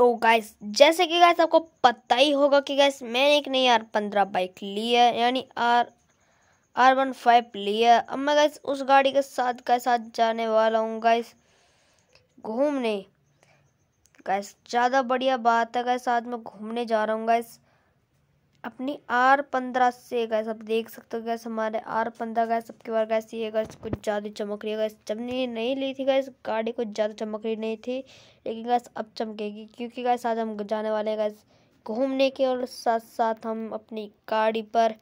तो गाइस जैसे कि गाइस आपको पता ही होगा कि गाइस मैंने एक नई आर पंद्रह बाइक ली है यानी आर आर वन फाइव ली है अब मैं गाइस उस गाड़ी के साथ गाइस साथ जाने वाला हूँ गाइस घूमने गाइस ज़्यादा बढ़िया बात है गाइस साथ में घूमने जा रहा हूँ गाइस अपनी आर पंद्रह से गैस आप देख सकते हो गैस हमारे आर पंद्रह गैस सबके बार गैस ये गैस कुछ ज़्यादा चमक रही है गैस चमनी नहीं, ली थी गैस गाड़ी कुछ ज़्यादा चमक रही नहीं थी लेकिन गैस अब चमकेगी क्योंकि गैस आज हम जाने वाले हैं गैस घूमने के और साथ साथ हम अपनी गाड़ी पर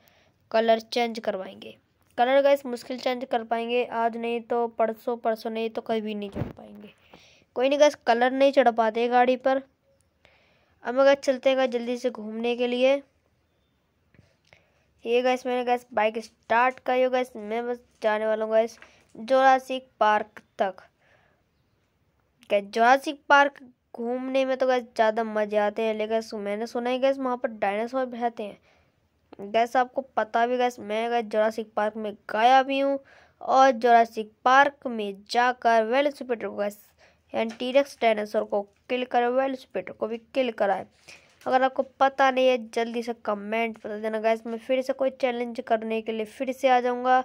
कलर चेंज करवाएंगे कलर गैस मुश्किल चेंज कर पाएंगे आज नहीं तो परसों परसों नहीं तो कभी नहीं चढ़ पाएंगे कोई नहीं गैस कलर नहीं चढ़ पाते गाड़ी पर अब अगर चलते गए जल्दी से घूमने के लिए ये गैस मैंने गैस बाइक स्टार्ट करी हो गैस मैं बस जाने वाला हूँ गैस जोरासिक पार्क तक गैस जोरासिक पार्क घूमने में तो गैस ज़्यादा मजे आते हैं लेकिन मैंने सुना है गैस वहाँ पर डायनासोर बहते हैं गैस आपको पता भी गैस मैं गैस जोरासिक पार्क में गया भी हूँ और जोरासिक पार्क में जाकर वेलसिपेटर को गैस एंटीरेक्स डायनासोर को किल कर वेलसिपेटर को भी किल कराए अगर आपको पता नहीं है जल्दी से कमेंट बता देना गैस मैं फिर से कोई चैलेंज करने के लिए फिर से आ जाऊँगा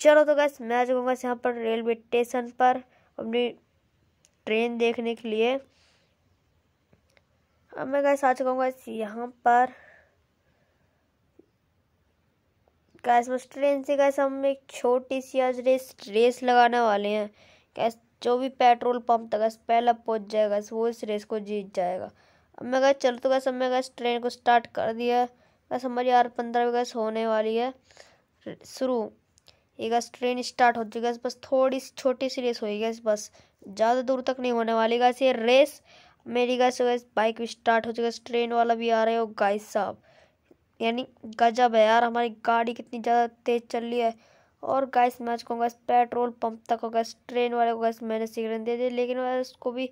चलो तो गैस मैं आ जाऊँगा यहाँ पर रेलवे स्टेशन पर अपनी ट्रेन देखने के लिए अब मैं गैस आ चुका इस यहाँ पर गैस बस ट्रेन से गैस हम एक छोटी सी आज रेस रेस लगाने वाले हैं गैस जो भी पेट्रोल पंप था गैस पहला पहुँच जाएगा वो इस रेस को जीत जाएगा अब मैं कहा चल तो कैसे मैं कैसे ट्रेन को स्टार्ट कर दिया बस हमारी यार पंद्रह बजे होने वाली है शुरू ये गैस ट्रेन स्टार्ट हो चुकी है बस थोड़ी सी छोटी सी रेस होगी गैस बस ज़्यादा दूर तक नहीं होने वाली गैस ये रेस मेरी गैस गैस बाइक भी स्टार्ट हो चुकी है ट्रेन वाला भी आ रहे हो गाइस साहब यानी गजब है यार हमारी गाड़ी कितनी ज़्यादा तेज़ चल रही है और गैस मैं को गैस पेट्रोल पंप तक हो गैस ट्रेन वाले को गैस मैंने सिगरेट दे दी लेकिन उसको भी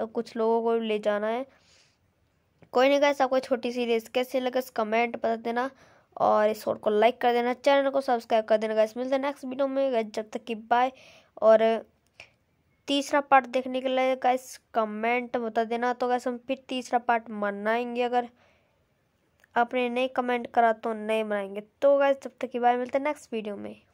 कुछ लोगों को भी ले जाना है कोई नहीं गैस आपको छोटी सी रेस कैसे लगे कमेंट बता देना और इस शॉर्ट को लाइक कर देना चैनल को सब्सक्राइब कर देना गैस मिलते हैं नेक्स्ट वीडियो में जब तक कि बाय और तीसरा पार्ट देखने के लिए गैस कमेंट बता देना तो गैस हम फिर तीसरा पार्ट मनाएंगे अगर आपने नहीं कमेंट करा तो नहीं मनाएंगे तो गैस जब तक कि बाय मिलते हैं नेक्स्ट वीडियो में